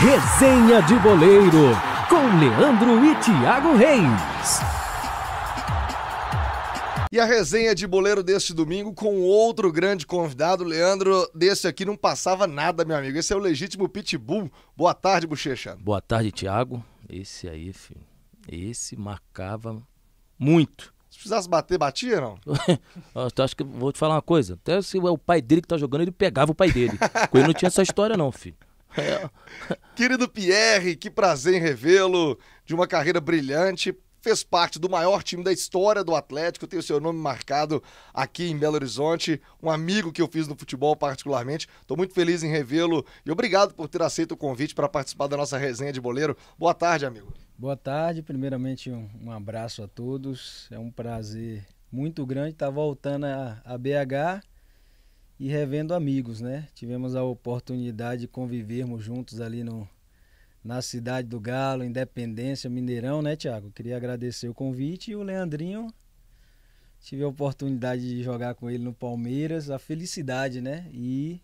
Resenha de Boleiro, com Leandro e Tiago Reis. E a resenha de boleiro deste domingo com outro grande convidado, Leandro. Desse aqui não passava nada, meu amigo. Esse é o legítimo Pitbull. Boa tarde, Bochecha. Boa tarde, Tiago. Esse aí, filho. Esse marcava muito. Se precisasse bater, batia, não? eu acho que vou te falar uma coisa. Até se é o pai dele que tá jogando, ele pegava o pai dele. Com ele não tinha essa história, não, filho. É. Querido Pierre, que prazer em revê-lo. De uma carreira brilhante, fez parte do maior time da história do Atlético, tem o seu nome marcado aqui em Belo Horizonte, um amigo que eu fiz no futebol particularmente. Estou muito feliz em revê-lo e obrigado por ter aceito o convite para participar da nossa resenha de boleiro. Boa tarde, amigo. Boa tarde. Primeiramente, um, um abraço a todos. É um prazer muito grande estar tá voltando a, a BH e revendo amigos, né? Tivemos a oportunidade de convivermos juntos ali no, na cidade do Galo, Independência, Mineirão, né, Tiago? Queria agradecer o convite e o Leandrinho. Tive a oportunidade de jogar com ele no Palmeiras, a felicidade, né? E,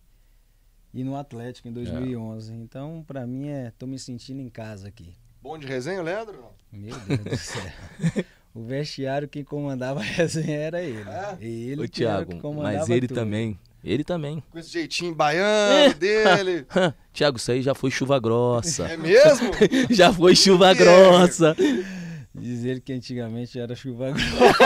e no Atlético em 2011. É. Então, para mim, é, tô me sentindo em casa aqui. Bom de resenha, Leandro? Meu Deus do céu. O vestiário que comandava a resenha era ele. É? Ele O Thiago, mas ele tudo. também ele também. Com esse jeitinho baiano é. dele. Tiago, isso aí já foi chuva grossa. É mesmo? já foi chuva é. grossa. Dizer que antigamente era chuva grossa.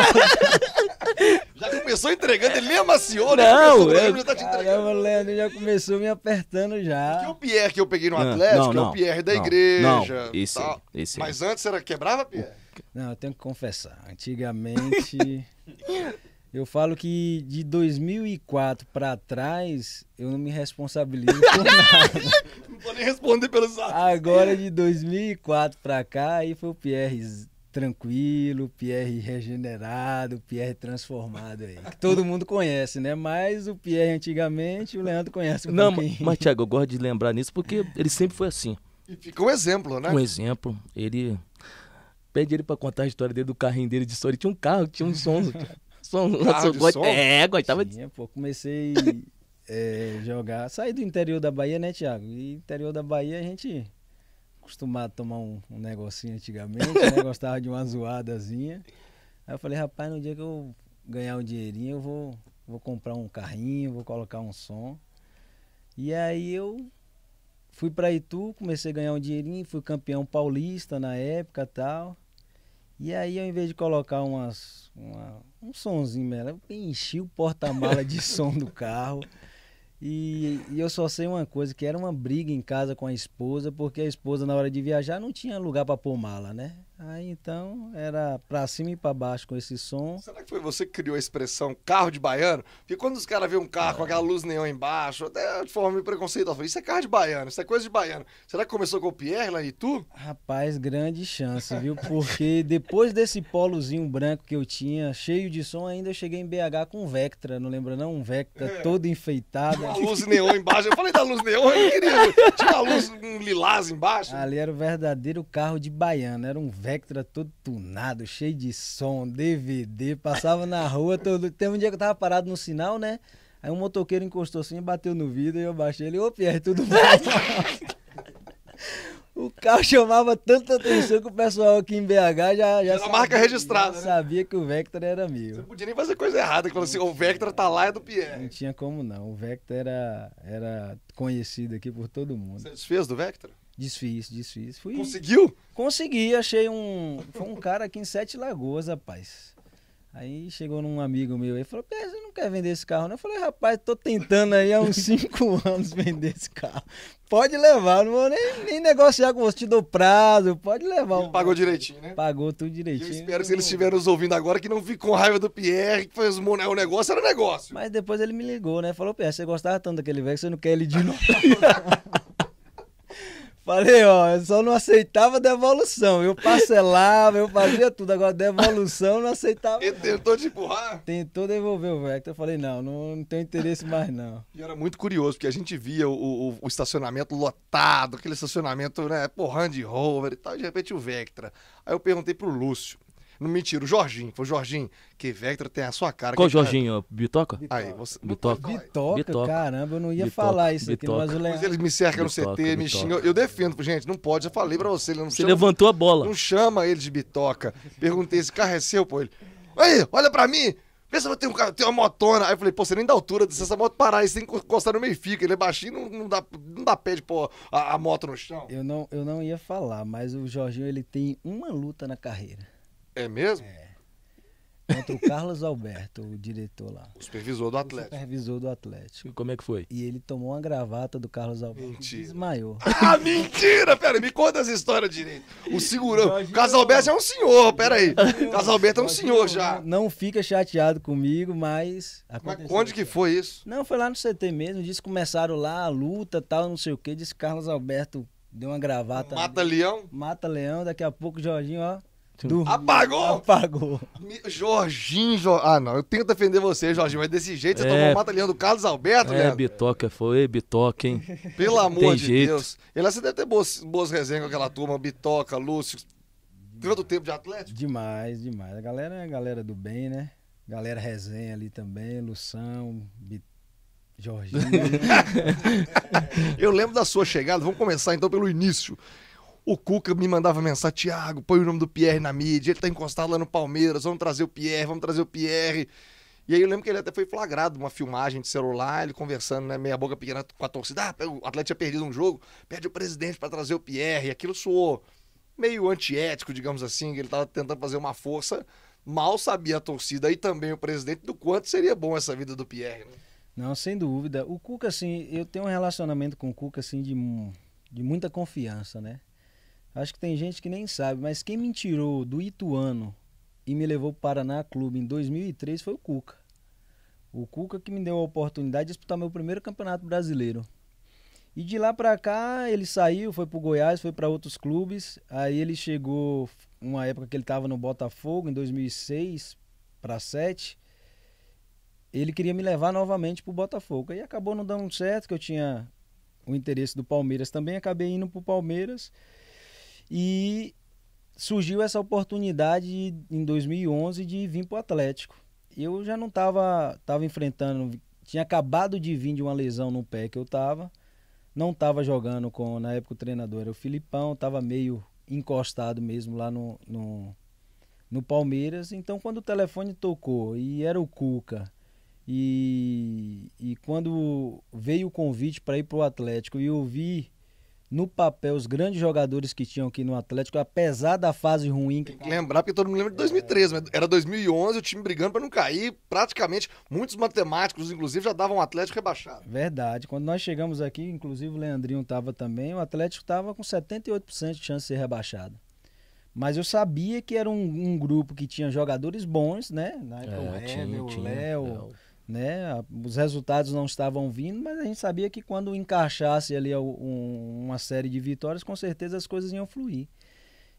já começou entregando, ele nem amaciou, né? Não, começou, eu, já tá te caramba, Leandro, já começou me apertando já. Que é o Pierre que eu peguei no ah, Atlético, não, não, é o Pierre da não, igreja. Não, esse, tal. esse Mas antes era quebrava, Pierre? Não, eu tenho que confessar. Antigamente... Eu falo que de 2004 para trás, eu não me responsabilizo por nada. não vou nem responder pelos atos. Agora, de 2004 para cá, aí foi o Pierre tranquilo, Pierre regenerado, Pierre transformado aí. Que todo mundo conhece, né? Mas o Pierre antigamente, o Leandro conhece um Não, pouquinho. mas Thiago, eu gosto de lembrar nisso porque ele sempre foi assim. E fica um exemplo, né? Um exemplo. Ele pede ele para contar a história dele do carrinho dele de história. Ele tinha um carro, tinha um sonso. cara som, lançou go... som? É, gostava Tinha, de. Pô, comecei é, jogar. Saí do interior da Bahia, né, Thiago? E interior da Bahia a gente acostumado a tomar um, um negocinho antigamente, né? Gostava de uma zoadazinha. Aí eu falei, rapaz, no dia que eu ganhar um dinheirinho, eu vou, vou comprar um carrinho, vou colocar um som. E aí eu fui para Itu, comecei a ganhar um dinheirinho, fui campeão paulista na época tal. E aí, ao invés de colocar umas, uma, um sonzinho, eu enchi o porta-mala de som do carro. E, e, eu só sei uma coisa, que era uma briga em casa com a esposa, porque a esposa, na hora de viajar, não tinha lugar para pôr mala, né? Aí então era pra cima e pra baixo com esse som. Será que foi você que criou a expressão carro de baiano? Porque quando os caras veem um carro é. com aquela luz neon embaixo, até de forma preconceituosa, falei, isso é carro de baiano, isso é coisa de baiano. Será que começou com o Pierre lá e tu? Rapaz, grande chance, viu? Porque depois desse polozinho branco que eu tinha, cheio de som, ainda eu cheguei em BH com um Vectra, não lembro não? Um Vectra é. todo enfeitado. Uma luz neon embaixo. Eu falei da luz neon, querido. Tinha uma luz, um lilás embaixo. Ali era o verdadeiro carro de baiano, era um Vectra Vectra todo tunado, cheio de som, DVD, passava na rua todo. Tem um dia que eu tava parado no sinal, né? Aí um motoqueiro encostou assim, bateu no vidro e eu baixei ele, ô Pierre, tudo bom? o carro chamava tanta atenção que o pessoal aqui em BH já. Já, sabia, marca registrada. Já né? sabia que o Vector era meu. Você podia nem fazer coisa errada, que falou assim: o Vector tá lá é do Pierre. Não tinha como não. O Vector era, era conhecido aqui por todo mundo. Você desfez do Vector? Desfiz, desfiz. Fui... Conseguiu? Consegui, achei um. Foi um cara aqui em Sete Lagoas, rapaz. Aí chegou num amigo meu e falou: Pé, você não quer vender esse carro? Não? Eu falei: Rapaz, tô tentando aí há uns cinco anos vender esse carro. Pode levar, não vou nem, nem negociar com você, te dou prazo, pode levar. Ele pagou direitinho, né? Pagou tudo direitinho. Eu espero que eles estiveram nos ouvindo agora, que não fique com raiva do Pierre, que fez né, o negócio, era negócio. Mas depois ele me ligou, né? Falou: Pé, você gostava tanto daquele velho que você não quer ele de novo. Falei, ó, eu só não aceitava devolução. Eu parcelava, eu fazia tudo. Agora, devolução não aceitava. Ele tentou te empurrar? Tentou devolver o Vector. Eu falei, não, não, não tenho interesse mais, não. E era muito curioso, porque a gente via o, o, o estacionamento lotado, aquele estacionamento, né, porra, Land Rover e tal, e de repente o Vectra. Aí eu perguntei pro Lúcio. Não mentira, o Jorginho. Foi o Jorginho. Que Vectra tem a sua cara. Qual Jorginho? Cara... Bitoca? Aí, você... Bitoca. Bitoca, Bitoca. caramba, eu não ia Bitoca. falar isso Bitoca. aqui no Mas eles me cercam no CT, me xingam. Eu defendo, gente, não pode. Já falei pra você. Ele não você chama... levantou a bola. Não chama ele de Bitoca. Perguntei, esse carro é seu, pô. Ele, aí, olha pra mim. Vê se eu tenho, um, tenho uma motona. Aí eu falei, pô, você nem dá altura se essa moto parar, você tem que encostar no meio fica. Ele é baixinho, não, não, dá, não dá pé de pôr a, a moto no chão. Eu não, eu não ia falar, mas o Jorginho, ele tem uma luta na carreira é mesmo? É. Contra o Carlos Alberto, o diretor lá. O supervisor do Atlético. O supervisor do Atlético. E como é que foi? E ele tomou uma gravata do Carlos Alberto mentira. e desmaiou. Ah, mentira! Pera me conta essa história direito. O segurança. O Carlos Alberto é um senhor, pera aí. O Carlos Alberto é um senhor já. Não fica chateado comigo, mas. Mas onde que foi isso? Não, foi lá no CT mesmo. Disse que começaram lá a luta tal, não sei o quê. Disse que Carlos Alberto deu uma gravata. Mata ali. Leão? Mata Leão, daqui a pouco o Jorginho, ó. Apagou! Apagou. Jorginho, ah não, eu tento defender você, Jorginho, mas desse jeito você é... tomou mata do Carlos Alberto, né? É, Bitoca foi, Bitoca, hein? Pelo amor Tem de jeito. Deus. Ele você deve ter boas, boas resenhas com aquela turma, Bitoca, Lúcio. Durante o tempo de Atlético? Demais, demais. A galera é a galera do bem, né? Galera resenha ali também, Lução, Bit, Jorginho. eu lembro da sua chegada, vamos começar então pelo início. O Cuca me mandava mensagem, Thiago, põe o nome do Pierre na mídia, ele tá encostado lá no Palmeiras, vamos trazer o Pierre, vamos trazer o Pierre. E aí eu lembro que ele até foi flagrado uma filmagem de celular, ele conversando, né, meia boca pequena com a torcida. Ah, o Atlético tinha perdido um jogo, pede o presidente para trazer o Pierre. E aquilo soou meio antiético, digamos assim, que ele tava tentando fazer uma força. Mal sabia a torcida e também o presidente do quanto seria bom essa vida do Pierre. Né? Não, sem dúvida. O Cuca, assim, eu tenho um relacionamento com o Cuca, assim, de, de muita confiança, né? Acho que tem gente que nem sabe, mas quem me tirou do Ituano e me levou para o Paraná Clube em 2003 foi o Cuca. O Cuca que me deu a oportunidade de disputar meu primeiro campeonato brasileiro. E de lá para cá ele saiu, foi o Goiás, foi para outros clubes. Aí ele chegou uma época que ele estava no Botafogo em 2006 para 7. Ele queria me levar novamente para o Botafogo. Aí acabou não dando certo, que eu tinha o interesse do Palmeiras também, acabei indo para o Palmeiras. E surgiu essa oportunidade em 2011 de vir para o Atlético. Eu já não estava tava enfrentando, tinha acabado de vir de uma lesão no pé que eu estava, não estava jogando com, na época o treinador era o Filipão, estava meio encostado mesmo lá no, no, no Palmeiras. Então quando o telefone tocou e era o Cuca, e, e, quando veio o convite para ir para o Atlético e eu vi no papel os grandes jogadores que tinham aqui no Atlético, apesar da fase ruim. Que... Tem que lembrar, porque todo mundo lembra de 2013, mas era 2011, o time brigando para não cair. Praticamente, muitos matemáticos, inclusive, já davam o Atlético rebaixado. Verdade. Quando nós chegamos aqui, inclusive o Leandrinho estava também, o Atlético estava com 78% de chance de ser rebaixado. Mas eu sabia que era um, um grupo que tinha jogadores bons, né? Na época, é, o Hélio, o Léo né? Os resultados não estavam vindo, mas a gente sabia que quando encaixasse ali uma série de vitórias, com certeza as coisas iam fluir.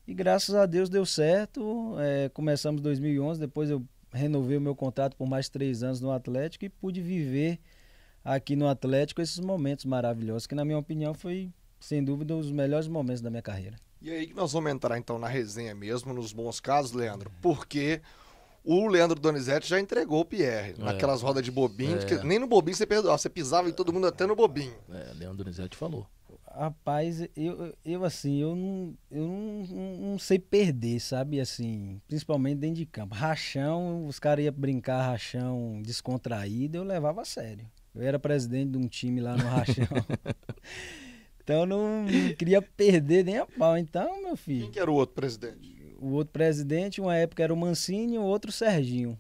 E graças a Deus deu certo. É, começamos 2011, depois eu renovei o meu contrato por mais três anos no Atlético e pude viver aqui no Atlético esses momentos maravilhosos, que na minha opinião foi, sem dúvida, um dos melhores momentos da minha carreira. E aí que nós vamos entrar então na resenha mesmo, nos bons casos, Leandro, porque o Leandro Donizete já entregou o Pierre. É. Naquelas rodas de bobinho, é. que nem no bobinho você perdoava, você pisava em todo mundo até no bobinho. É, Leandro Donizete falou. Rapaz, eu, eu assim, eu, não, eu não, não sei perder, sabe? Assim, principalmente dentro de campo. Rachão, os caras iam brincar rachão descontraído, eu levava a sério. Eu era presidente de um time lá no rachão. então eu não, queria perder nem a pau. Então, meu filho. Quem que era o outro presidente? o outro presidente, uma época era o Mancini e o outro o Serginho.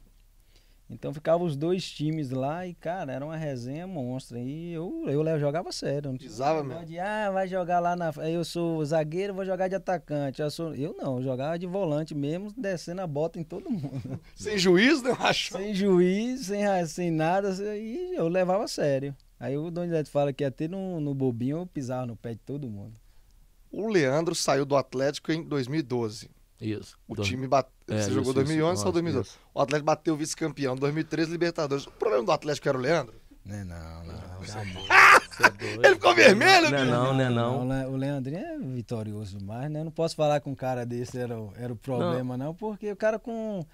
Então ficavam os dois times lá e, cara, era uma resenha monstra. E eu, eu, eu jogava sério. Não Pisava mesmo? De, ah, vai jogar lá na. Eu sou zagueiro, vou jogar de atacante. Eu, sou... eu não, eu jogava de volante mesmo, descendo a bota em todo mundo. sem juiz, não achou? Sem juiz, sem, sem nada. E eu levava sério. Aí o Donizete fala que até no, no bobinho eu pisava no pé de todo mundo. O Leandro saiu do Atlético em 2012. Isso. O dois... time bate... é, Você isso, jogou 2011 isso, só 2012. Isso. O Atlético bateu vice-campeão. 2013, Libertadores. O problema do Atlético era o Leandro? Não é não, não. Você é, é doido, você é doido. Ele ficou vermelho? Não, né? não, não, é não, não. O Leandrinho é vitorioso demais, né? Eu não posso falar com um cara desse era o, era o problema, não. não, porque o cara com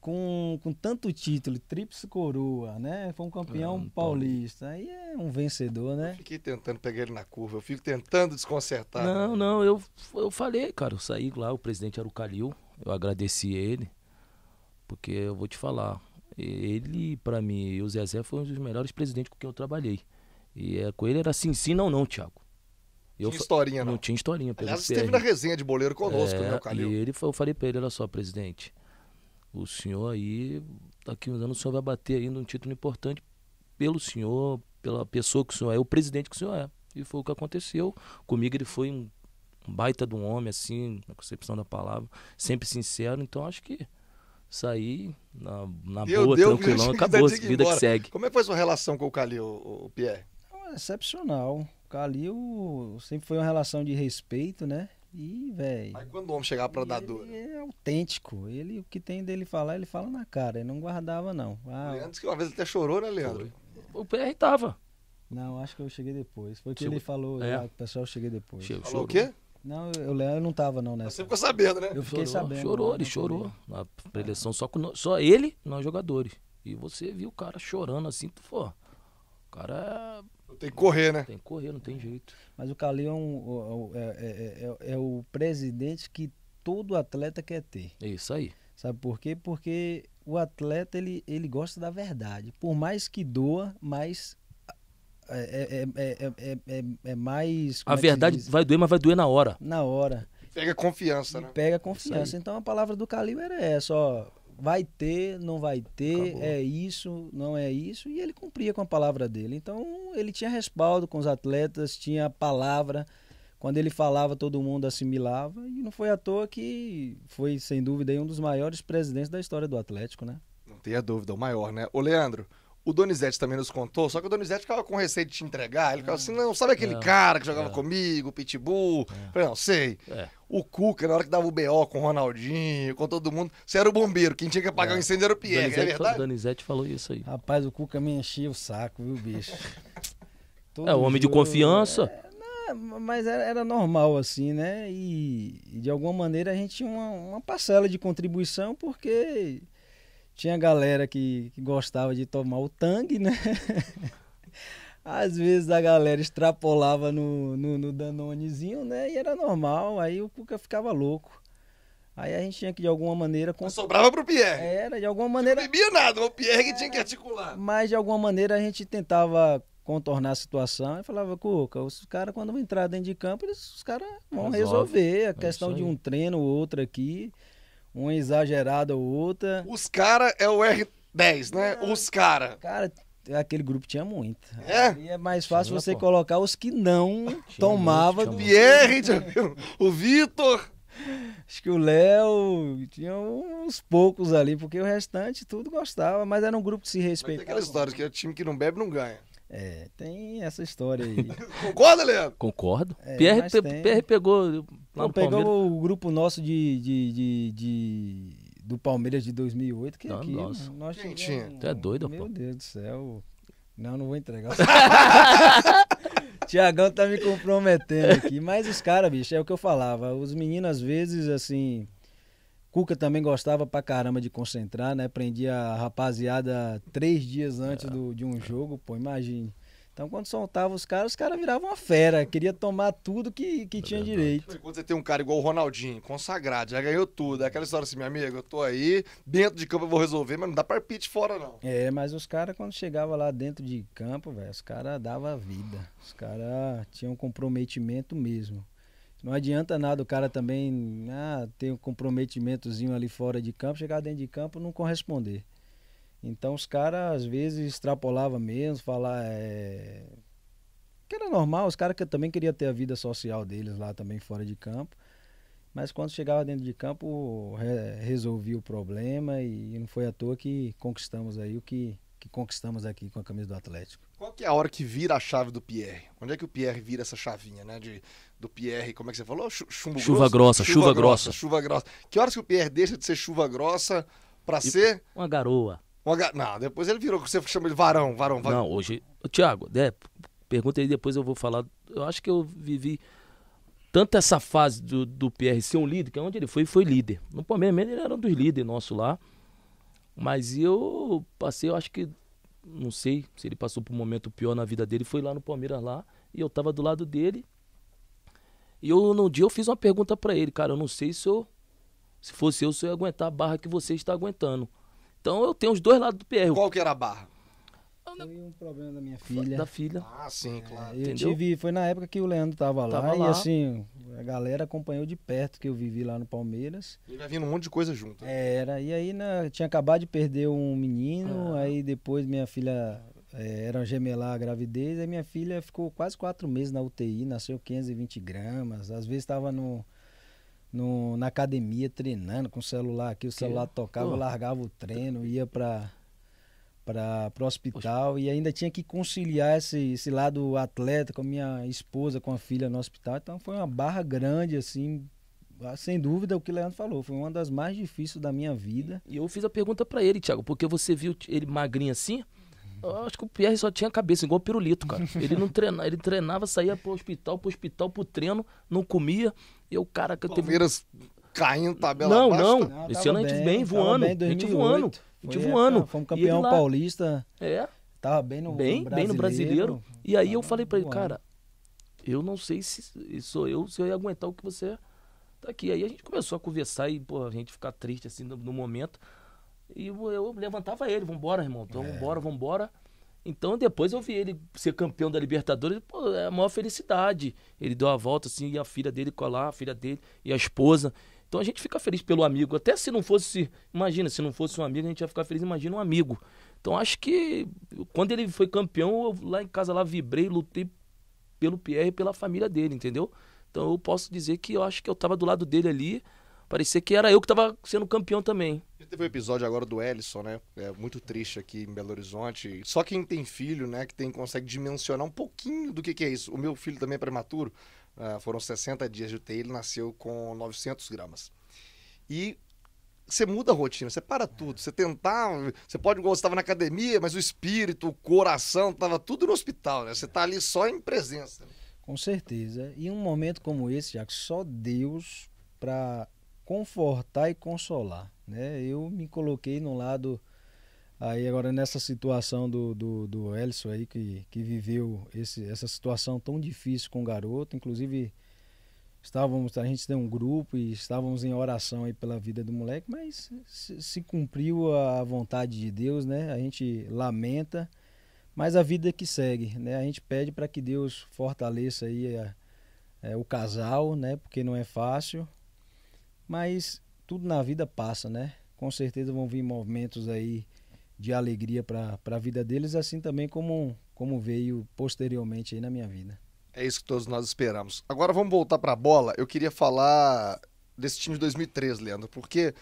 com, com tanto título, tríplice coroa, né? Foi um campeão ah, paulista. Aí é um vencedor, né? Eu fiquei tentando pegar ele na curva, eu fico tentando desconcertar. Não, né? não, eu, eu falei, cara, eu saí lá, o presidente era o Calil, eu agradeci ele, porque eu vou te falar, ele, para mim, e o Zezé foi um dos melhores presidentes com quem eu trabalhei. E é, com ele era assim, sim, não, não, Thiago. Eu tinha historinha, não. Não tinha historinha. Aliás, esteve na resenha de boleiro conosco, é, né, o é, Calil? E ele, eu falei pra ele, olha só, presidente, o senhor aí, daqui tá uns anos, o senhor vai bater ainda um título importante pelo senhor, pela pessoa que o senhor é, o presidente que o senhor é. E foi o que aconteceu. Comigo ele foi um baita de um homem, assim, na concepção da palavra, sempre sincero, então acho que saí na, na deu, boa, deu, tranquilão, acabou, a vida que segue. Como é que foi sua relação com o Calil, o, o Pierre? É excepcional. O Calil sempre foi uma relação de respeito, né? E, velho. Aí quando o homem chegar pra dar dura. É autêntico. Ele, o que tem dele falar, ele fala na cara. Ele não guardava, não. Ah, Leandro, que uma vez até chorou, né, Leandro? O PR tava. Não, acho que eu cheguei depois. Foi o que Chegou... ele falou, é. o pessoal eu cheguei depois. Chegou, falou o quê? Não, eu, eu não tava não nessa. Você ficou sabendo, né? Eu fiquei chorou, sabendo. Chorou, né? ele chorou. Na preleção, só, com, só ele, nós jogadores. E você viu o cara chorando assim, tu, pô, o cara é tem que correr, né? Tem que correr, não tem é. jeito. Mas o Calil é, um, é é, é, é, é, o presidente que todo atleta quer ter. É isso aí. Sabe por quê? Porque o atleta ele, ele gosta da verdade. Por mais que doa, mais. É, é, mais. A verdade vai doer, mas vai doer na hora. Na hora. Pega confiança, né? Pega confiança. Então a palavra do Calil era essa, ó vai ter, não vai ter, Acabou. é isso, não é isso, e ele cumpria com a palavra dele. Então ele tinha respaldo com os atletas, tinha a palavra. Quando ele falava, todo mundo assimilava, e não foi à toa que foi, sem dúvida, um dos maiores presidentes da história do Atlético, né? Não tenha dúvida, o maior, né? Ô Leandro, o Donizete também nos contou, só que o Donizete ficava com receio de te entregar. Ele ficava assim: é. não, sabe aquele é. cara que jogava é. comigo, o Pitbull? É. Falei, não, sei. É. O Cuca, na hora que dava o BO com o Ronaldinho, com todo mundo, você era o bombeiro. Quem tinha que apagar é. o um incêndio era o Pierre, Donizete, é verdade? O Donizete falou isso aí. Rapaz, o Cuca me enchia o saco, viu, bicho? é, o homem de confiança. É, mas era, normal, assim, né? E, e, de alguma maneira a gente tinha uma, uma parcela de contribuição, porque tinha galera que, que gostava de tomar o tangue, né? Às vezes a galera extrapolava no, no, no Danonezinho, né? E era normal, aí o Cuca ficava louco. Aí a gente tinha que, de alguma maneira. Cons... Não sobrava pro Pierre. Era, de alguma maneira. Não bebia nada, o Pierre que tinha que articular. Mas, de alguma maneira, a gente tentava contornar a situação e falava, Cuca, os caras, quando vão entrar dentro de campo, eles, os caras vão Resolve. resolver a é questão de um treino ou outro aqui. Uma exagerada ou outra. Os cara é o R10, né? É, os cara. Cara, aquele grupo tinha muito. É? E é mais fácil você pô. colocar os que não tinha tomava. Muito, do... Pierre, o Vitor. Acho que o Léo, tinha uns poucos ali, porque o restante tudo gostava, mas era um grupo que se respeitava. tem aquela história que é time que não bebe não ganha. É, tem essa história aí. Concorda, Leandro? Concordo. É, Pierre, pe tem... Pierre pegou Lá pegou o grupo nosso de, de, de, de, do Palmeiras de 2008, que não, aqui, nossa. Nós tinha? Tu é doido, Meu pô. Deus do céu. Não, não vou entregar. Tiagão tá me comprometendo aqui. Mas os caras, bicho, é o que eu falava. Os meninos, às vezes, assim. Cuca também gostava pra caramba de concentrar, né? Prendia a rapaziada três dias antes é. do, de um jogo, pô, imagine. Então, quando soltava os caras, os caras viravam uma fera, queria tomar tudo que, que é tinha verdade. direito. Quando você tem um cara igual o Ronaldinho, consagrado, já ganhou tudo, é aquela história assim, meu amigo, eu tô aí, dentro de campo eu vou resolver, mas não dá parpite fora não. É, mas os caras, quando chegava lá dentro de campo, velho, os caras davam vida, os caras tinham um comprometimento mesmo. Não adianta nada o cara também ah, ter um comprometimentozinho ali fora de campo, chegar dentro de campo não corresponder. Então os caras às vezes extrapolavam mesmo, falar é... que era normal, os caras que também queriam ter a vida social deles lá também fora de campo. Mas quando chegava dentro de campo, re resolvia o problema e não foi à toa que conquistamos aí o que, que conquistamos aqui com a camisa do Atlético. Qual que é a hora que vira a chave do Pierre? Onde é que o Pierre vira essa chavinha, né? De, do Pierre, como é que você falou? Ch chumbo chuva grosso? grossa, chuva, chuva grossa, grossa. Chuva grossa. Que horas que o Pierre deixa de ser chuva grossa para ser... Uma garoa. Uma... Não, depois ele virou, você chama ele varão, varão, varão. Não, hoje. Tiago, é, né, pergunta aí, depois eu vou falar. Eu acho que eu vivi tanto essa fase do, do PR ser um líder, que é onde ele foi, foi líder. No Palmeiras mesmo ele era um dos líderes nosso lá. Mas eu passei, eu acho que. Não sei se ele passou por um momento pior na vida dele, foi lá no Palmeiras lá, e eu tava do lado dele. E eu, num dia, eu fiz uma pergunta para ele, cara, eu não sei se eu. Se fosse eu, se eu ia aguentar a barra que você está aguentando. Então eu tenho os dois lados do PR. Qual que era a barra? Foi um problema da minha filha. Da filha. Ah, sim, é, claro. É, eu Entendeu? tive, foi na época que o Leandro tava lá, tava lá, e assim, a galera acompanhou de perto que eu vivi lá no Palmeiras. E vai vindo um monte de coisa junto. Né? Era, e aí na, né, tinha acabado de perder um menino, ah. aí depois minha filha é, era gemelar a gravidez, aí minha filha ficou quase quatro meses na UTI, nasceu 520 gramas, às vezes estava no no, na academia treinando com o celular aqui, o celular que? tocava, oh. largava o treino, ia para para o hospital Poxa. e ainda tinha que conciliar esse, esse lado atleta com a minha esposa, com a filha no hospital. Então foi uma barra grande, assim, ah, sem dúvida o que o Leandro falou, foi uma das mais difíceis da minha vida. E eu fiz a pergunta para ele, Thiago, porque você viu ele magrinho assim? Eu acho que o Pierre só tinha cabeça, igual pirulito, cara. Ele não treinava, ele treinava, saía pro hospital, pro hospital, pro treino, não comia. E o cara, que teve. Palmeiras caindo tabela Não, baixa. não. não Esse ano a gente bem, bem voando. Bem, 2008. a gente voando. A gente Foi, é, voando. fomos campeão lá... paulista. É. Tava bem no, bem, no bem no brasileiro. E aí eu falei para ele, cara, eu não sei se sou eu, se eu ia aguentar o que você tá aqui. Aí a gente começou a conversar e, pô, a gente ficar triste assim no, no momento. E eu, levantava ele, vambora, irmão, então, é. vambora, vambora. Então depois eu vi ele ser campeão da Libertadores, pô, é a maior felicidade. Ele deu a volta assim, e a filha dele colar, a filha dele e a esposa. Então a gente fica feliz pelo amigo. Até se não fosse, imagina, se não fosse um amigo, a gente ia ficar feliz, imagina um amigo. Então acho que quando ele foi campeão, eu lá em casa lá vibrei, lutei pelo Pierre e pela família dele, entendeu? Então eu posso dizer que eu acho que eu estava do lado dele ali parecia que era eu que estava sendo campeão também. A gente teve um episódio agora do Ellison, né? É muito triste aqui em Belo Horizonte. Só quem tem filho, né, que tem consegue dimensionar um pouquinho do que, que é isso. O meu filho também é prematuro, uh, foram 60 dias de UTI, ele nasceu com 900 gramas. E você muda a rotina, você para tudo, você tentar, você pode gostar na academia, mas o espírito, o coração, estava tudo no hospital, né? Você está ali só em presença. Né? Com certeza. E um momento como esse, já que só Deus para confortar e consolar. Né? Eu me coloquei no lado aí agora nessa situação do, do, do Elson aí que, que viveu esse, essa situação tão difícil com o garoto, inclusive estávamos a gente tem um grupo e estávamos em oração aí pela vida do moleque, mas se, se cumpriu a vontade de Deus, né? A gente lamenta, mas a vida é que segue, né? A gente pede para que Deus fortaleça aí a, é, o casal, né? Porque não é fácil. Mas tudo na vida passa, né? Com certeza vão vir momentos aí de alegria para a vida deles, assim também como, como veio posteriormente aí na minha vida. É isso que todos nós esperamos. Agora vamos voltar para a bola. Eu queria falar desse time de 2003, Leandro, porque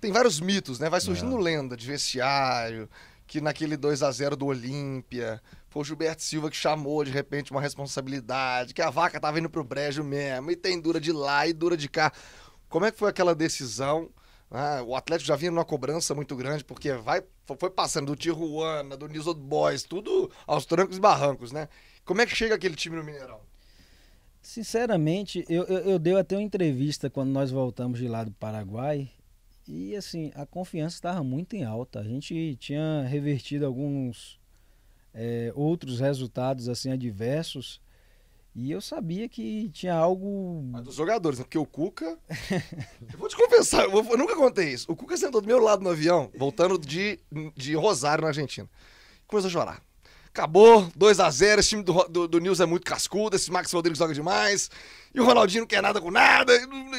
tem vários mitos, né? Vai surgindo é. lenda de vestiário, que naquele 2 a 0 do Olímpia, foi o Gilberto Silva que chamou de repente uma responsabilidade, que a vaca tava indo pro brejo mesmo, e tem dura de lá e dura de cá. Como é que foi aquela decisão? Ah, o Atlético já vinha numa cobrança muito grande, porque vai, foi passando do Tijuana, do Niso Boys, tudo aos trancos e barrancos, né? Como é que chega aquele time no Mineirão? Sinceramente, eu, eu, eu dei até uma entrevista quando nós voltamos de lá do Paraguai e assim, a confiança estava muito em alta. A gente tinha revertido alguns é, outros resultados assim adversos e eu sabia que tinha algo. Mas dos jogadores, né? Porque o Cuca. eu vou te confessar, eu, vou... eu, nunca contei isso. O Cuca sentou do meu lado no avião, voltando de, de Rosário, na Argentina. Começou a chorar. Acabou, 2 a 0 Esse time do, do, do é muito cascudo, esse Max Rodrigues joga demais. E o Ronaldinho não quer nada com nada.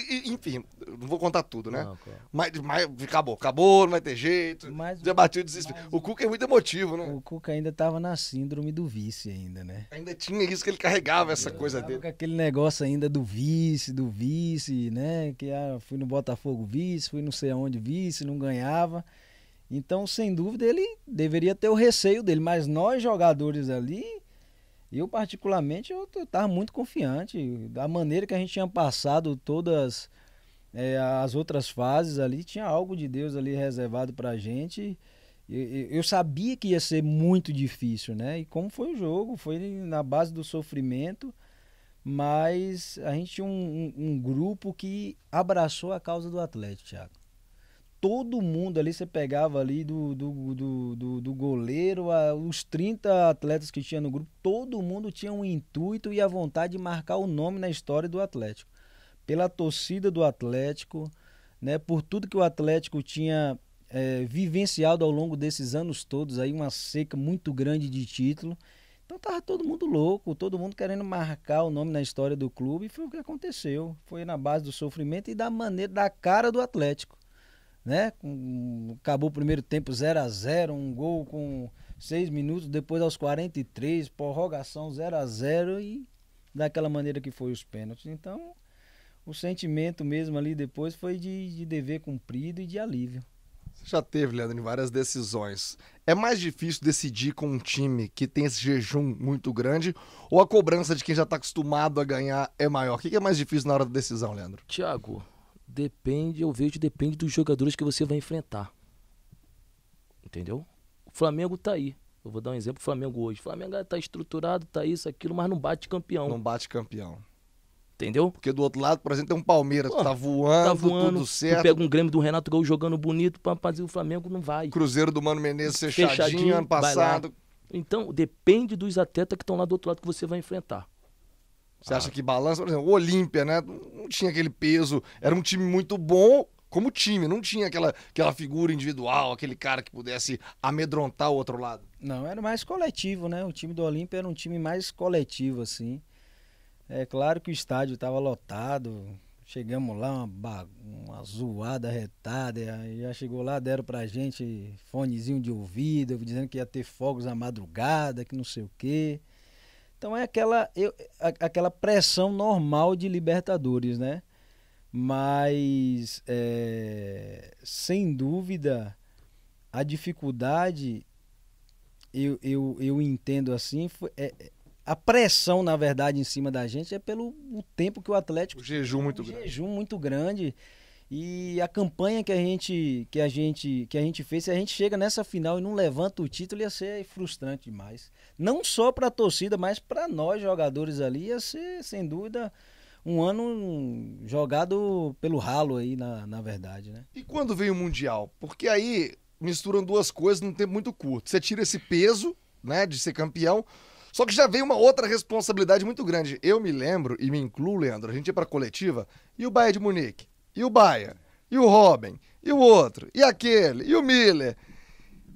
E, enfim, não vou contar tudo, né? Não, mas, mas acabou, acabou, não vai ter jeito. Mas, já bateu o desespero. o Cuca é muito emotivo, né? O Cuca ainda tava na síndrome do vice, ainda, né? Ainda tinha isso que ele carregava, essa Eu coisa dele. aquele negócio ainda do vice, do vice, né? Que ah, fui no Botafogo vice, fui não sei aonde vice, não ganhava. Então, sem dúvida, ele deveria ter o receio dele, mas nós jogadores ali, eu particularmente, eu estava muito confiante. Da maneira que a gente tinha passado todas é, as outras fases ali, tinha algo de Deus ali reservado para a gente. Eu, sabia que ia ser muito difícil, né? E como foi o jogo, foi na base do sofrimento, mas a gente tinha um, um, um grupo que abraçou a causa do Atlético, Thiago todo mundo ali, você pegava ali do, do, do, do, do goleiro, a, os 30 atletas que tinha no grupo, todo mundo tinha um intuito e a vontade de marcar o nome na história do Atlético. Pela torcida do Atlético, né, por tudo que o Atlético tinha é, vivenciado ao longo desses anos todos, aí uma seca muito grande de título. Então tava todo mundo louco, todo mundo querendo marcar o nome na história do clube, e foi o que aconteceu. Foi na base do sofrimento e da maneira, da cara do Atlético né? acabou o primeiro tempo 0 a 0 um gol com 6 minutos, depois aos 43, prorrogação 0 a 0 e daquela maneira que foi os pênaltis. Então, o sentimento mesmo ali depois foi de, de dever cumprido e de alívio. Você já teve, Leandro, em várias decisões. É mais difícil decidir com um time que tem esse jejum muito grande ou a cobrança de quem já está acostumado a ganhar é maior? O que é mais difícil na hora da decisão, Leandro? Tiago, Depende, eu vejo, depende dos jogadores que você vai enfrentar. Entendeu? O Flamengo tá aí. Eu vou dar um exemplo Flamengo hoje. O Flamengo tá estruturado, tá isso, aquilo, mas não bate campeão. Não bate campeão. Entendeu? Porque do outro lado, por exemplo, tem um Palmeiras, Pô, tá, voando, tá voando, tudo certo. pega um Grêmio do Renato Gol jogando bonito, mas o Flamengo não vai. Cruzeiro do Mano Menezes fechadinho, fechadinho ano passado. Então, depende dos atletas que estão lá do outro lado que você vai enfrentar. Você ah. acha que balança, por exemplo, o Olímpia, né? Não tinha aquele peso, era um time muito bom como time, não tinha aquela, aquela figura individual, aquele cara que pudesse amedrontar o outro lado. Não, era mais coletivo, né? O time do Olímpia era um time mais coletivo, assim. É claro que o estádio estava lotado, chegamos lá, uma, bagu... uma zoada retada, já chegou lá, deram pra gente fonezinho de ouvido, dizendo que ia ter fogos à madrugada, que não sei o quê. Então é aquela, eu, aquela pressão normal de Libertadores, né? Mas, é, sem dúvida, a dificuldade, eu, eu, eu entendo assim, foi, é, é a pressão, na verdade, em cima da gente é pelo o tempo que o Atlético. O jejum muito um grande. jejum muito grande. E a campanha que a gente que a gente que a gente fez, se a gente chega nessa final e não levanta o título, ia ser frustrante demais. Não só para a torcida, mas para nós jogadores ali, ia ser sem dúvida um ano jogado pelo ralo aí, na, na verdade, né? E quando vem o mundial? Porque aí misturam duas coisas num tempo muito curto. Você tira esse peso, né, de ser campeão, só que já veio uma outra responsabilidade muito grande. Eu me lembro, e me incluo, Leandro, a gente ia para coletiva, e o Bayern de Munique? e o Bayern, e o Robin, e o outro, e aquele, e o Miller.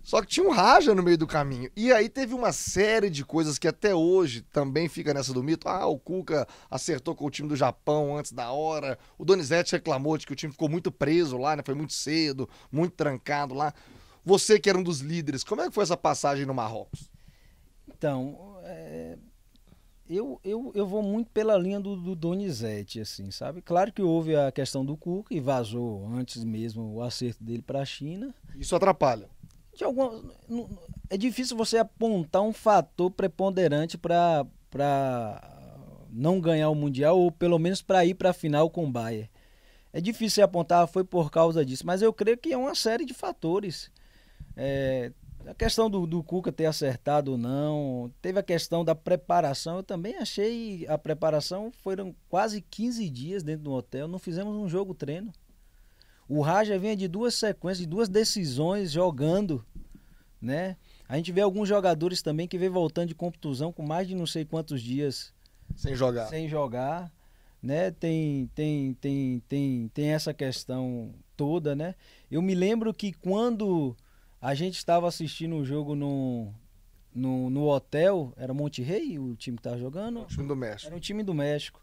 Só que tinha um Raja no meio do caminho. E aí teve uma série de coisas que até hoje também fica nessa do mito. Ah, o Cuca acertou com o time do Japão antes da hora. O Donizete reclamou de que o time ficou muito preso lá, né? Foi muito cedo, muito trancado lá. Você que era um dos líderes, como é que foi essa passagem no Marrocos? Então, é eu, eu, eu vou muito pela linha do, do, Donizete, assim, sabe? Claro que houve a questão do Cuca e vazou antes mesmo o acerto dele para a China. Isso atrapalha. De alguma, não, é difícil você apontar um fator preponderante para não ganhar o Mundial ou pelo menos para ir para a final com o Bayern. É difícil apontar, ah, foi por causa disso, mas eu creio que é uma série de fatores. É, a questão do, do Cuca ter acertado ou não, teve a questão da preparação. Eu também achei a preparação, foram quase 15 dias dentro do hotel, não fizemos um jogo treino. O Raja vinha de duas sequências, de duas decisões jogando, né? A gente vê alguns jogadores também que vem voltando de contusão com mais de não sei quantos dias sem jogar. Sem jogar, né? Tem tem tem tem tem essa questão toda, né? Eu me lembro que quando a gente estava assistindo o um jogo no, no, no, hotel, era Monte Rei, o time que estava jogando. O time do México. Era o time do México.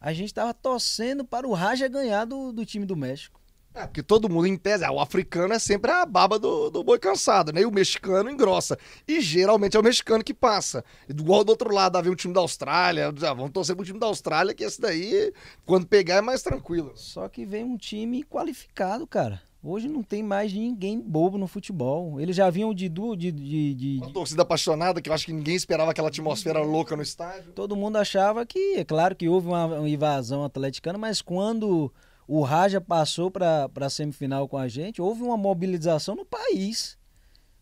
A gente estava torcendo para o Raja ganhar do, do time do México. É, porque todo mundo em tese, ah, o africano é sempre a baba do, do boi cansado, né? E o mexicano engrossa. E geralmente é o mexicano que passa. Igual do outro lado, havia um time da Austrália, já ah, vamos torcer pro time da Austrália, que esse daí, quando pegar, é mais tranquilo. Só que vem um time qualificado, cara. Hoje não tem mais ninguém bobo no futebol. Eles já vinham de duas. De, de, de, Uma torcida apaixonada, que eu acho que ninguém esperava aquela atmosfera louca no estádio. Todo mundo achava que, é claro que houve uma invasão atleticana, mas quando o Raja passou para a semifinal com a gente, houve uma mobilização no país.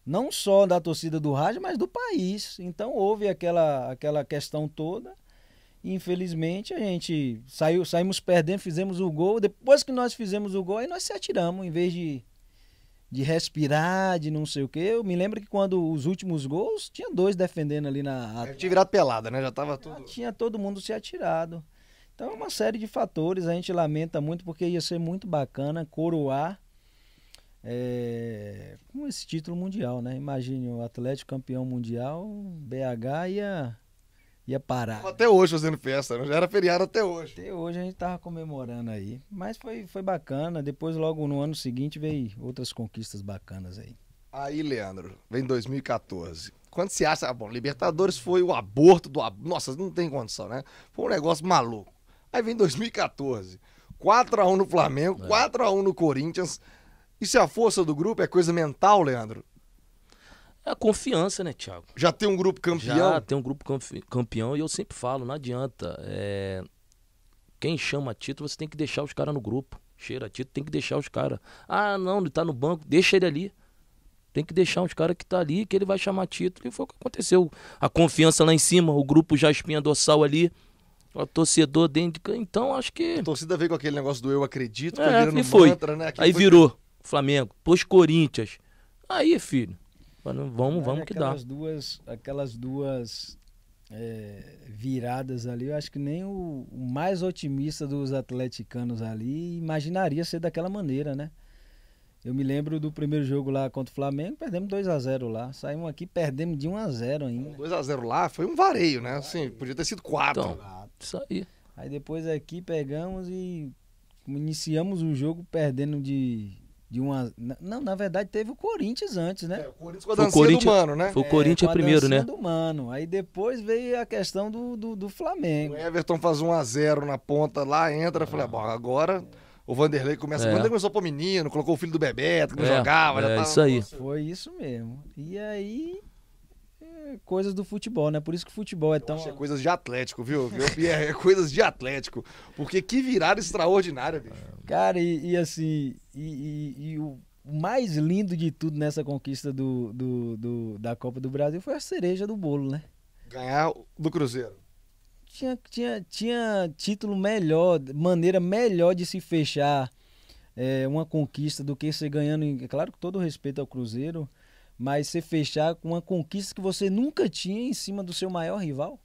Não só da torcida do Raja, mas do país. Então houve aquela, aquela questão toda. Infelizmente, a gente saiu, saímos perdendo, fizemos o gol. Depois que nós fizemos o gol, aí nós se atiramos, em vez de, de respirar, de não sei o que Eu me lembro que quando os últimos gols, tinha dois defendendo ali na. A... Tinha virado pelada, né? Já tava tudo. Tinha todo mundo se atirado. Então, é uma série de fatores. A gente lamenta muito, porque ia ser muito bacana coroar é, com esse título mundial, né? Imagine o Atlético campeão mundial, BH ia ia parar. Até hoje fazendo festa, né? já era feriado até hoje. Até hoje a gente tava comemorando aí. Mas foi, foi bacana. Depois, logo no ano seguinte, veio outras conquistas bacanas aí. Aí, Leandro, vem 2014. Quando se acha, ah, bom, Libertadores foi o aborto do. Ab... Nossa, não tem condição, né? Foi um negócio maluco. Aí vem 2014. 4x1 no Flamengo, 4x1 é. no Corinthians. Isso é a força do grupo? É coisa mental, Leandro? É a confiança, né, Thiago? Já tem um grupo campeão? Já tem um grupo campeão e eu sempre falo, não adianta. É... Quem chama título, você tem que deixar os caras no grupo. Cheira título, tem que deixar os caras. Ah, não, ele tá no banco, deixa ele ali. Tem que deixar os caras que tá ali, que ele vai chamar título. E foi o que aconteceu. A confiança lá em cima, o grupo já espinha dorsal ali. O torcedor dentro de... Então, acho que... A torcida veio com aquele negócio do eu acredito, é, foi virando foi. Mantra, né? Aí foi... virou Flamengo, pôs Corinthians. Aí, filho, mas vamos, vamos que dá. Duas, aquelas duas é, viradas ali, eu acho que nem o, o mais otimista dos atleticanos ali imaginaria ser daquela maneira, né? Eu me lembro do primeiro jogo lá contra o Flamengo, perdemos 2 x 0 lá. Saímos aqui, perdemos de 1 x 0 ainda. 2 x 0 lá foi um vareio, né? Assim, podia ter sido 4. Então, isso aí. Aí depois aqui pegamos e iniciamos o jogo perdendo de de uma. Não, na verdade teve o Corinthians antes, né? É, o Corinthians com o Corinthians, do Mano, né? Foi o Corinthians é, primeiro, né? do Mano. Aí depois veio a questão do, do, do Flamengo. O Everton faz 1 a 0 na ponta lá, entra, ah. falei, bom, agora o Vanderlei começa. É. Vanderlei começou pro menino, colocou o filho do Bebeto, que não é. jogava, é, já tá tava. Isso aí. Foi isso mesmo. E aí coisas do futebol, né? Por isso que o futebol é Eu tão. Acho é coisas de Atlético, viu? viu? É, é coisas de Atlético. Porque que virada extraordinária, bicho. Cara, e, e assim, e, e, e, o mais lindo de tudo nessa conquista do, do, do, da Copa do Brasil foi a cereja do bolo, né? Ganhar do Cruzeiro. Tinha, tinha, tinha título melhor, maneira melhor de se fechar é, uma conquista do que você ganhando. Em... É claro que todo respeito ao Cruzeiro mas você fechar com uma conquista que você nunca tinha em cima do seu maior rival?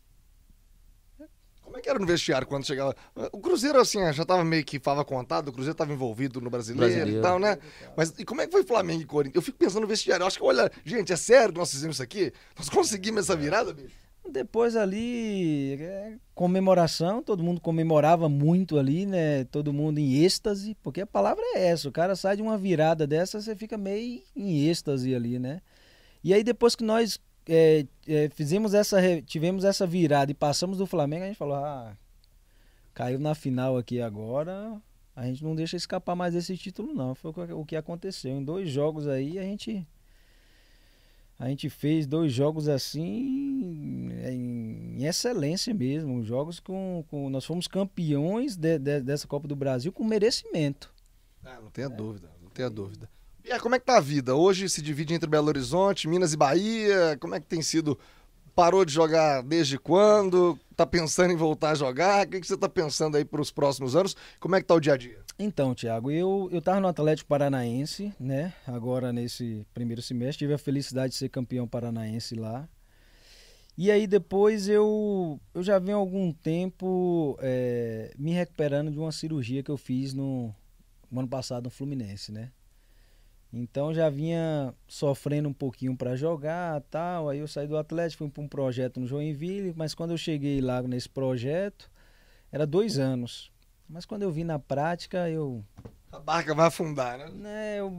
Como é que era no vestiário quando chegava? O Cruzeiro, assim, já estava meio que fava contado, o Cruzeiro estava envolvido no brasileiro, brasileiro, e tal, né? Mas e como é que foi Flamengo e Corinthians? Eu fico pensando no vestiário. Eu acho que, olha, gente, é sério que nós fizemos isso aqui? Nós conseguimos essa é. virada, bicho? Depois ali, é, comemoração, todo mundo comemorava muito ali, né? Todo mundo em êxtase, porque a palavra é essa, o cara sai de uma virada dessa, você fica meio em êxtase ali, né? E aí depois que nós é, é, fizemos essa, tivemos essa virada e passamos do Flamengo, a gente falou, ah, caiu na final aqui agora, a gente não deixa escapar mais desse título não, foi o que aconteceu. Em dois jogos aí a gente a gente fez dois jogos assim, em excelência mesmo. Jogos com. com nós fomos campeões de, de, dessa Copa do Brasil com merecimento. Ah, não tenha é. dúvida, não tenha dúvida. E aí, como é que tá a vida? Hoje se divide entre Belo Horizonte, Minas e Bahia. Como é que tem sido Parou de jogar desde quando? Tá pensando em voltar a jogar? O que, que você tá pensando aí para os próximos anos? Como é que tá o dia a dia? Então, Thiago, eu eu tava no Atlético Paranaense, né? Agora nesse primeiro semestre tive a felicidade de ser campeão paranaense lá. E aí depois eu, eu já venho algum tempo é, me recuperando de uma cirurgia que eu fiz no, no ano passado no Fluminense, né? Então já vinha sofrendo um pouquinho para jogar, tal. Aí eu saí do Atlético, fui para um projeto no Joinville, mas quando eu cheguei lá nesse projeto, era dois anos. Mas quando eu vi na prática, eu a barca vai afundar, né? né eu,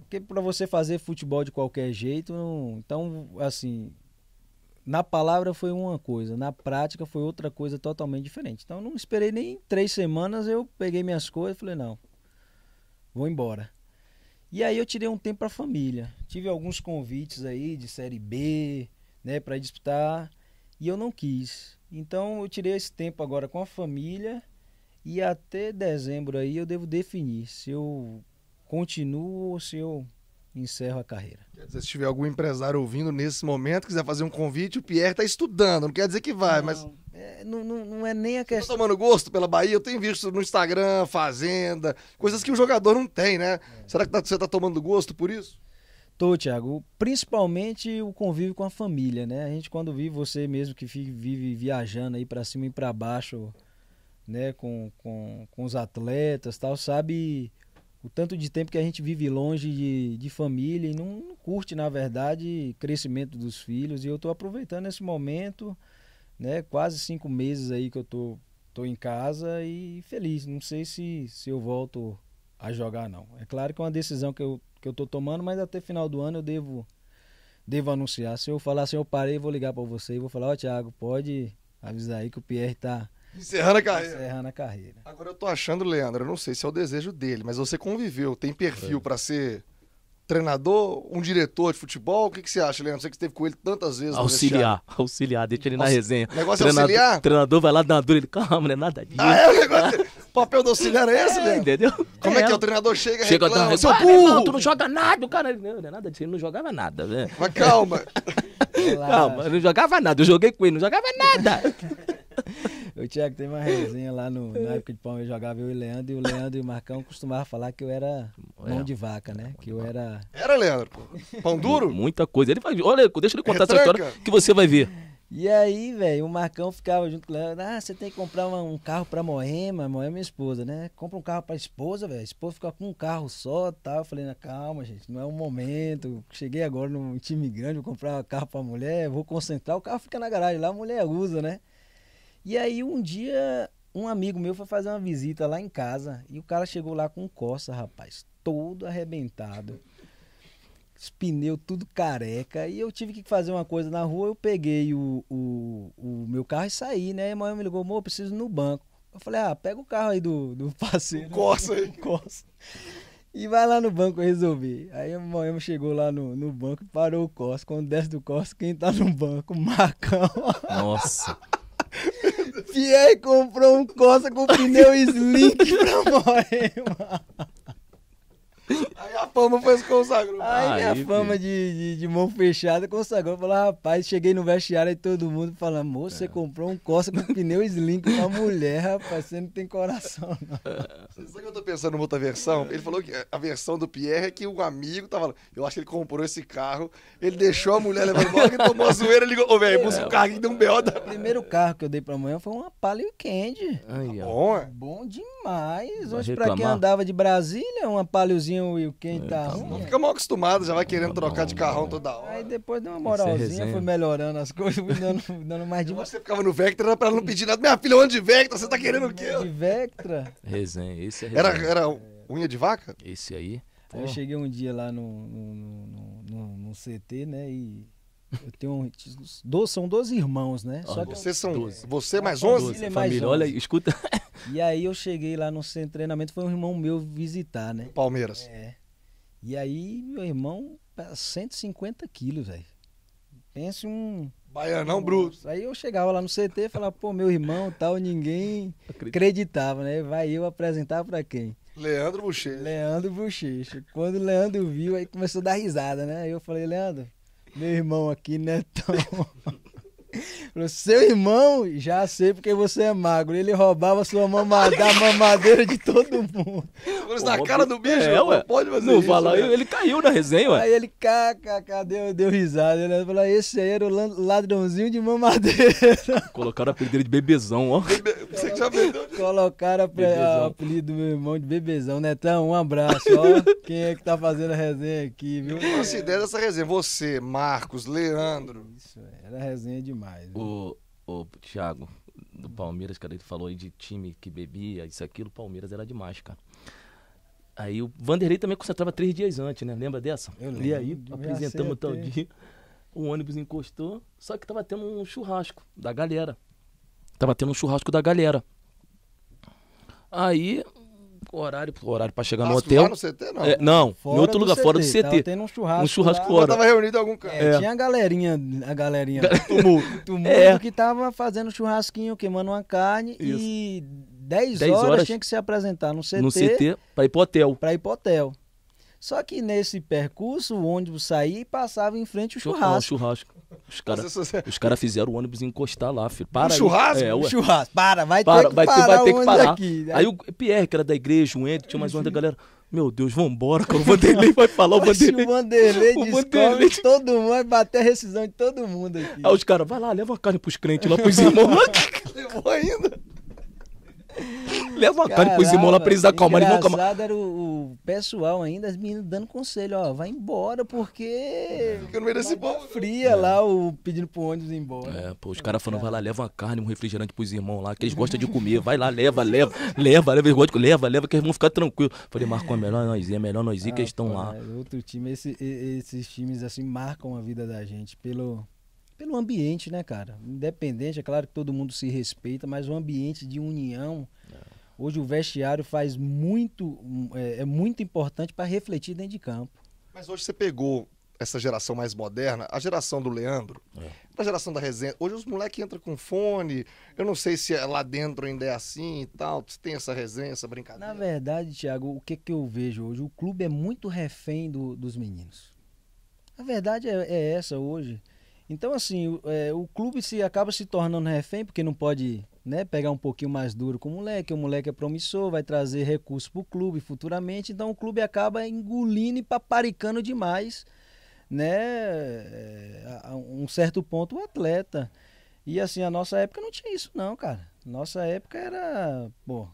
porque para você fazer futebol de qualquer jeito, não, então assim, na palavra foi uma coisa, na prática foi outra coisa totalmente diferente. Então não esperei nem três semanas, eu peguei minhas coisas e falei não, vou embora. E aí eu tirei um tempo para a família. Tive alguns convites aí de série B, né, para disputar, e eu não quis. Então eu tirei esse tempo agora com a família e até dezembro aí eu devo definir se eu continuo ou se eu encerro a carreira. Quer dizer, se tiver algum empresário ouvindo nesse momento, quiser fazer um convite, o Pierre está estudando, não quer dizer que vai, não, mas. É, não, não, não, é nem a tá questão. tomando gosto pela Bahia, eu tenho visto no Instagram, Fazenda, coisas que o jogador não tem, né? É. Será que tá, você está tomando gosto por isso? Tô, Thiago. Principalmente o convívio com a família, né? A gente, quando vive, você mesmo que vive viajando aí para cima e para baixo, né, com, com, com os atletas tal, sabe o tanto de tempo que a gente vive longe de, de família e não, curte, na verdade, crescimento dos filhos. E eu estou aproveitando esse momento, né? Quase cinco meses aí que eu tô, tô em casa e feliz. Não sei se, se eu volto a jogar, não. É claro que é uma decisão que eu, que eu tô tomando, mas até final do ano eu devo, devo anunciar. Se eu falar assim, eu parei, vou ligar para você e vou falar, ó, oh, Thiago, pode avisar aí que o Pierre tá Encerrando a carreira. Encerrando a carreira. Agora eu tô achando, Leandro, eu não sei se é o desejo dele, mas você conviveu, tem perfil é. para ser treinador, um diretor de futebol? O que, que você acha, Leandro? Você que esteve com ele tantas vezes. Auxiliar, auxiliar, deixa ele Aux... na resenha. O negócio é treinador, é auxiliar? treinador vai lá dar uma dura, ele, calma, não é nada disso. Ah, é o negócio. É- papel do auxiliar é esse, né? Entendeu? Como é, que é. é? O treinador chega chega reclama, seu burro! Irmão, tu não joga nada, o cara... Não, não é nada disso, ele não jogava nada, né? Mas calma. calma, eu não jogava nada, eu joguei com ele, não jogava nada. O Tiago tem uma resenha lá no, na época de Palmeiras jogava eu e o Leandro, e o Leandro e o Marcão costumavam falar que eu era mão é. de vaca, né? Que eu era. Era, Leandro, pô. Pão duro? Muita coisa. Ele vai. Olha, deixa ele contar Retranca. essa história que você vai ver. E aí, velho, o Marcão ficava junto com Ah, você tem que comprar uma, um carro pra Moema. Moema é minha esposa, né? Compra um carro pra esposa, velho. A esposa fica com um carro só e tal. Eu falei, calma, gente, não é o momento. Cheguei agora num time grande, vou comprar um carro pra mulher, vou concentrar. O carro fica na garagem lá, a mulher usa, né? E aí, um dia, um amigo meu foi fazer uma visita lá em casa. E o cara chegou lá com um Corsa, rapaz, todo arrebentado os pneus tudo careca. E eu tive que fazer uma coisa na rua, eu peguei o, o, o meu carro e saí, né? E a mãe me ligou, amor, eu preciso ir no banco. Eu falei, ah, pega o carro aí do, do parceiro. Costa aí. Costa. E vai lá no banco resolver. Aí a Moema chegou lá no, no banco e parou o Costa. Quando desce do Costa, quem tá no banco? Macão. Nossa. Pierre comprou um Costa com pneu slick pra Moema. Aí a fama foi se consagrou. Aí, aí minha fama de, de, de, mão fechada consagrou. Falei, rapaz, cheguei no vestiário e todo mundo falando, moço, é. você comprou um Costa com pneu slim com uma mulher, rapaz, você não tem coração, não. Você sabe que eu tô pensando numa outra versão? Ele falou que a versão do Pierre é que o amigo tava eu acho que ele comprou esse carro, ele deixou a mulher levar embora, que tomou a zoeira, ligou, ô, velho, busca o é. carro que deu um B.O. Da... O primeiro carro que eu dei pra amanhã foi uma Palio Candy. Tá bom, é? Bom demais. Hoje, pra quem andava de Brasília, uma Paliozinha bom e quem é, tá então, ruim. Não é. fica mal acostumado, já vai querendo trocar de carrão toda hora. Aí depois deu uma moralzinha, é fui melhorando as coisas, fui dando, dando mais de. Você ficava no Vectra, era pra ela não pedir nada. Minha filha, onde de Vectra? Você tá querendo o quê? De Vectra? Resenha, esse é resenha. Era, era unha de vaca? Esse aí. Aí eu cheguei um dia lá no, no, no, no, no CT, né? E eu tenho um, dois, são 12 irmãos, né? Ah, vocês são 12. Você é mais 11? Família, é mais família 11. olha, escuta. E aí eu cheguei lá no centro de treinamento, foi um irmão meu visitar, né? Palmeiras. É. E aí meu irmão 150 quilos, velho. Pense um... Baianão um, bruto. Aí eu chegava lá no CT e falava, pô, meu irmão tal, ninguém acreditava, né? Vai eu apresentar para quem? Leandro Bochecha. Leandro Bochecha. Quando o Leandro viu, aí começou a dar risada, né? Aí eu falei, Leandro, meu irmão aqui, Netão. Seu irmão, já sei porque você é magro. Ele roubava sua mamadeira, mamadeira de todo mundo. na cara do bicho, é, ué. pode fazer não isso. Fala, né? Ele caiu na resenha, ué. Aí ele, caca deu, deu risada. Ele falou, esse aí era o ladrãozinho de mamadeira. Colocaram a apelido de bebezão, ó. Bebe... Você que já vendeu. Né? Colocaram o apelido do meu irmão de bebezão. Netão, né? um abraço, ó. Quem é que tá fazendo a resenha aqui, viu? Eu considero assim, essa resenha. Você, Marcos, Leandro. Isso, era resenha demais demais. O, o Thiago, do Palmeiras, cara, ele falou aí de time que bebia, isso, aquilo, o Palmeiras era demais, cara. Aí o Vanderlei também concentrava três dias antes, né? Lembra dessa? Eu lembro. E aí apresentamos tal dia, o ônibus encostou, só que tava tendo um churrasco da galera. Tava tendo um churrasco da galera. Aí o horário, o horário pra chegar no Nossa, hotel. Lá no CT, não? É, não, fora em outro lugar, CT, fora do CT. Tava tá tendo um churrasco. Um churrasco lá. Hora. tava reunido em algum canto. É, é. Tinha a galerinha, a galerinha tumulto, tumulto é. que tava fazendo churrasquinho, queimando uma carne Isso. e 10 horas, 10 horas, tinha que se apresentar no CT. No CT, pra ir pro hotel. Pra ir pro hotel. Só que nesse percurso, o ônibus saía e passava em frente ao churrasco. Ah, churrasco. Os caras cara fizeram o ônibus encostar lá, filho. Para. Um churrasco? É, churrasco. Para, vai para, ter que vai parar. Ter, vai ter que parar. Aqui, né? Aí o Pierre, que era da igreja, um Endo, tinha mais uma da galera. Meu Deus, vambora, cara. O Vanderlei vai falar, o Vanderlei. O Vanderlei o Vanderlei... todo mundo, vai bater a rescisão de todo mundo aqui. Aí os caras, vai lá, leva a carne pros crentes lá, pros irmãos. Levou ainda leva uma cara e mão lá pra eles calma Eles vão acalmar. era o, pessoal ainda, as meninas dando conselho, ó, vai embora porque... Porque não meio desse bom Fria é. lá, o pedindo pro ônibus ir embora. É, pô, os caras falando, vai lá, leva uma carne, um refrigerante pros irmãos lá, que eles gostam de comer, vai lá, leva, leva, leva, leva, eles gostam, leva, leva, que eles vão ficar tranquilos. Falei, marcou, é melhor nós ir, é melhor nós ir ah, que eles estão lá. outro time, esse, esses times assim marcam a vida da gente pelo pelo ambiente, né, cara? Independente, é claro que todo mundo se respeita, mas o ambiente de união é. Hoje o vestiário faz muito, hum, é, é muito importante para refletir dentro de campo. Mas hoje você pegou essa geração mais moderna, a geração do Leandro, é. geração da resenha. Hoje os moleques entram com fone, eu não sei se é lá dentro ainda é assim e tal, se tem essa resenha, essa brincadeira. Na verdade, Thiago, o que, que eu vejo hoje? O clube é muito refém do, dos meninos. A verdade é, é essa hoje. Então, assim, o, é, o clube se acaba se tornando refém, porque não pode né, pegar um pouquinho mais duro com o moleque, o moleque é promissor, vai trazer recurso para o clube futuramente, então o clube acaba engolindo e paparicando demais, né, é, a um certo ponto o atleta. E assim, a nossa época não tinha isso não, cara. Nossa época era, pô...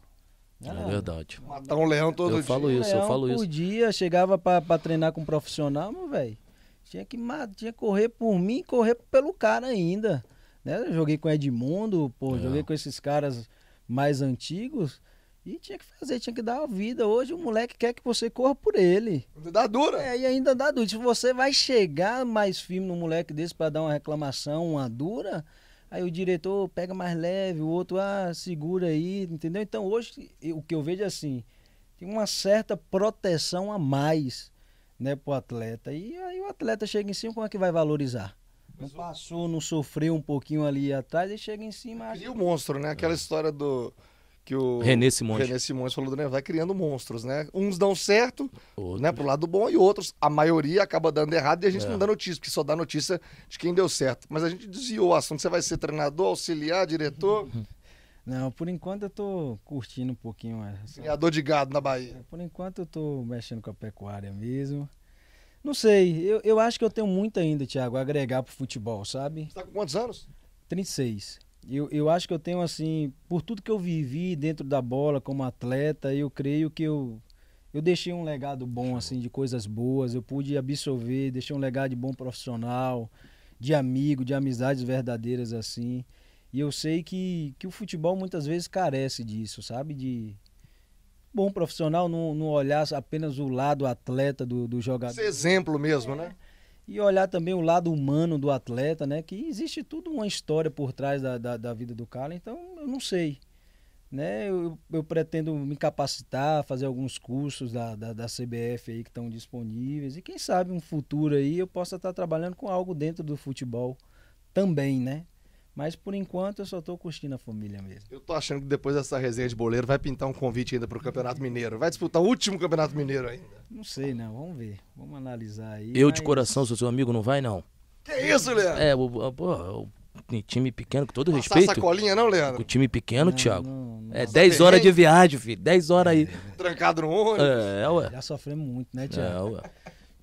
É era é verdade. Matar um leão todo eu dia. Falo isso, leão eu falo isso, eu falo isso. dia, chegava para treinar com um profissional, meu velho, tinha que, tinha que correr por mim, correr pelo cara ainda. Né? joguei com Edmundo, pô, é. joguei com esses caras mais antigos. E tinha que fazer, tinha que dar a vida. Hoje o moleque quer que você corra por ele. dá dura. É, e ainda dá dura. Se você vai chegar mais firme no moleque desse para dar uma reclamação, uma dura, aí o diretor pega mais leve, o outro, ah, segura aí, entendeu? Então hoje o que eu vejo é assim, tem uma certa proteção a mais, né, pro atleta. E aí o atleta chega em cima, como é que vai valorizar? Não passou, não sofreu um pouquinho ali atrás e chega em cima. E o monstro, né? Aquela é. história do que o René Simões, René Simões falou do né? vai criando monstros, né? Uns dão certo, outros. né, pro lado bom e outros, a maioria acaba dando errado e a gente é. não dá notícia, porque só dá notícia de quem deu certo. Mas a gente desviou o assunto, você vai ser treinador, auxiliar, diretor? Não, por enquanto eu tô curtindo um pouquinho essa. Criador de gado na Bahia. É, por enquanto eu tô mexendo com a pecuária mesmo. Não sei, eu, eu acho que eu tenho muito ainda, Thiago, a agregar pro futebol, sabe? Você tá com quantos anos? 36. Eu, eu acho que eu tenho, assim, por tudo que eu vivi dentro da bola como atleta, eu creio que eu, eu deixei um legado bom, assim, de coisas boas. Eu pude absorver, deixei um legado de bom profissional, de amigo, de amizades verdadeiras, assim. E eu sei que, que o futebol muitas vezes carece disso, sabe? De, bom profissional, não, não olhar apenas o lado atleta do, do jogador. Esse exemplo mesmo, né? é. né? E olhar também o lado humano do atleta, né? Que existe tudo uma história por trás da, da, da vida do cara, então eu não sei. Né? Eu, eu pretendo me capacitar, fazer alguns cursos da, da, da CBF aí que estão disponíveis. E quem sabe um futuro aí eu possa estar trabalhando com algo dentro do futebol também, né? Mas por enquanto eu só tô curtindo a família mesmo. Eu tô achando que depois dessa resenha de boleiro vai pintar um convite ainda pro Campeonato Mineiro. Vai disputar o último Campeonato Mineiro ainda. Não sei, não. Vamos ver. Vamos analisar aí. Eu mas... de coração, sou seu amigo, não vai, não. Que isso, Leandro? É, o, o, o time pequeno, com todo Passar respeito. sacolinha, não, Leandro? O time pequeno, não, Thiago. Não, não, é 10 horas de viagem, filho. 10 horas aí. Trancado no ônibus. É, ué. Já sofremos muito, né, é, Thiago? É, ué.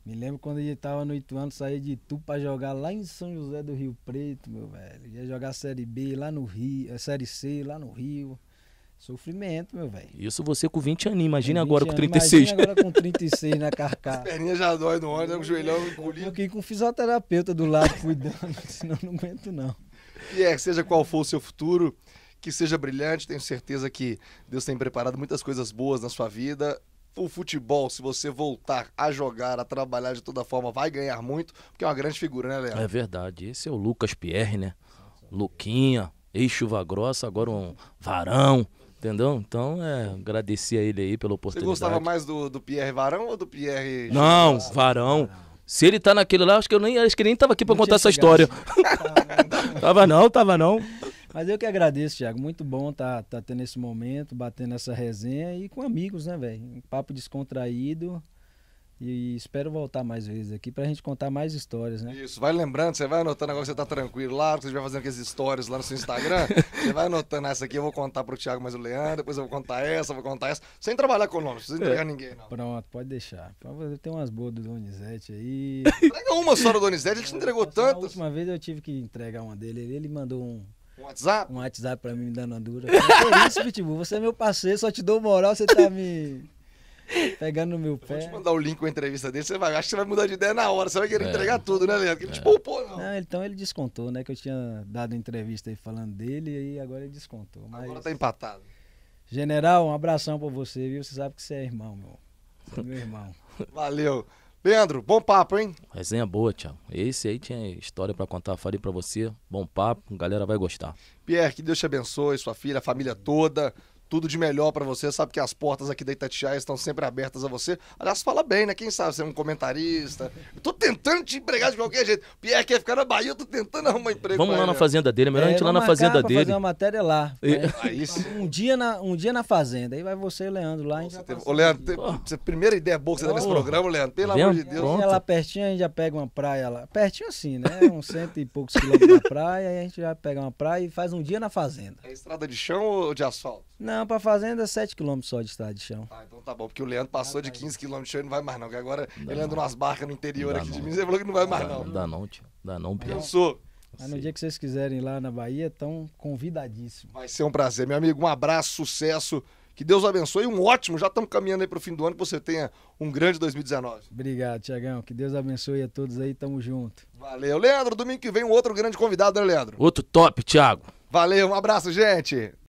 Me lembro quando ele estava no Ituano, saía de Itu para jogar lá em São José do Rio Preto, meu velho. Ia jogar Série B lá no Rio, eh, Série C lá no Rio. Sofrimento, meu velho. Isso você com 20 anos, imagina com 20 agora com 36. Imagina agora com 36 na carcaça. As perninhas já dói no ônibus, né, com o joelhão engolido. Fiquei com um fisioterapeuta do lado cuidando, senão não aguento não. E é, seja qual for o seu futuro, que seja brilhante, tenho certeza que Deus tem preparado muitas coisas boas na sua vida o futebol, se você voltar a jogar, a trabalhar de toda forma, vai ganhar muito, porque é uma grande figura, né, Léo? É verdade. Esse é o Lucas Pierre, né? Luquinha, ex-chuva grossa, agora um varão. Entendeu? Então, é, agradecer a ele aí pela oportunidade. Você gostava mais do, do Pierre Varão ou do Pierre. Não, Varão. Se ele tá naquele lá, acho que eu nem, acho que ele nem tava aqui para contar essa história. tava não, tava não. Mas eu que agradeço, Thiago. Muito bom estar tá, tá tendo esse momento, batendo essa resenha e com amigos, né, velho? Um papo descontraído. E espero voltar mais vezes aqui pra gente contar mais histórias, né? Isso, vai lembrando, você vai anotando agora que você tá tranquilo lá, que você vai fazendo aquelas histórias lá no seu Instagram, você vai anotando essa aqui, eu vou contar pro Thiago mais o Leandro, depois eu vou contar essa, vou contar essa, sem trabalhar com nome, sem entregar é. ninguém, não. Pronto, pode deixar. Tem umas boas do Donizete aí. Entrega uma só do Donizete, ele te entregou tantas A última vez eu tive que entregar uma dele, ele mandou um WhatsApp? Um WhatsApp pra mim me dando uma dura. Por isso, Pitbull, você é meu parceiro, só te dou moral, você tá me. Pegando no meu pé. Vou te mandar o link com a entrevista dele, você vai, acho que você vai mudar de ideia na hora, você vai querer é. entregar tudo, né, Leandro? Porque ele é. te poupou, não. não. Então ele descontou, né? Que eu tinha dado entrevista aí falando dele e agora ele descontou. Mas... Agora tá empatado. General, um abração pra você, viu? Você sabe que você é irmão, meu. Você é meu irmão. Valeu. Leandro, bom papo, hein? Resenha boa, Tiago. Esse aí tinha história para contar, falei para você. Bom papo, galera vai gostar. Pierre, que Deus te abençoe, sua filha, a família toda tudo de melhor para você. Sabe que as portas aqui da Itatiaia estão sempre abertas a você. Aliás, fala bem, né? Quem sabe ser é um comentarista. Eu tô tentando te empregar de qualquer jeito. Pierre quer ficar na Bahia, eu tô tentando arrumar emprego. Vamos lá ele. na fazenda dele, é melhor é, a gente é, ir lá na fazenda dele. fazer uma matéria lá. E... Né? Aí Um dia na, um dia na fazenda. Aí vai você e o Leandro lá. Você Ô, Leandro, primeira ideia boa que você dá nesse programa, Leandro. Pelo Leandro, amor de Deus. Pronto. lá pertinho, a gente já pega uma praia lá. Pertinho assim, né? Um cento e poucos quilômetros da praia. Aí a gente já pega uma praia e faz um dia na fazenda. É estrada de chão ou de asfalto? Não, carro pra fazenda 7 km só de estrada de chão. Ah, então tá bom, porque o Leandro passou ah, de 15 km de chão e não vai mais não, que agora não ele anda umas barcas no interior aqui não. de Minas, ele falou que não vai mais não. Não dá não, tio. Dá não, Pia. Eu sou. Mas no dia que vocês quiserem ir lá na Bahia, estão convidadíssimos. Vai ser um prazer, meu amigo. Um abraço, sucesso. Que Deus abençoe. Um ótimo, já estamos caminhando aí para o fim do ano, que você tenha um grande 2019. Obrigado, Tiagão. Que Deus abençoe a todos aí, tamo junto. Valeu. Leandro, domingo que vem um outro grande convidado, né, Leandro? Outro top, Tiago. Valeu, um abraço, gente.